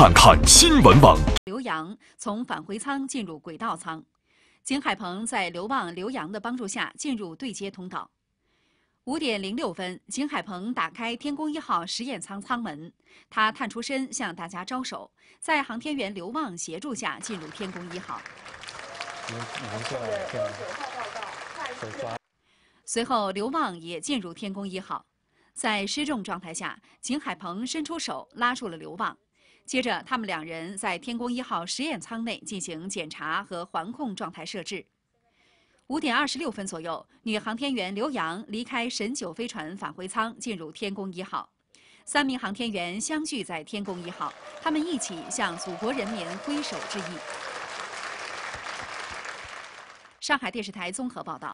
看看新闻网。刘洋从返回舱进入轨道舱，景海鹏在刘旺、刘洋的帮助下进入对接通道。五点零六分，景海鹏打开天宫一号实验舱舱门，他探出身向大家招手，在航天员刘旺协助下进入天宫一号。随后，刘旺也进入天宫一号，在失重状态下，景海鹏伸出手拉住了刘旺。接着，他们两人在天宫一号实验舱内进行检查和环控状态设置。五点二十六分左右，女航天员刘洋离开神九飞船返回舱，进入天宫一号。三名航天员相聚在天宫一号，他们一起向祖国人民挥手致意。上海电视台综合报道。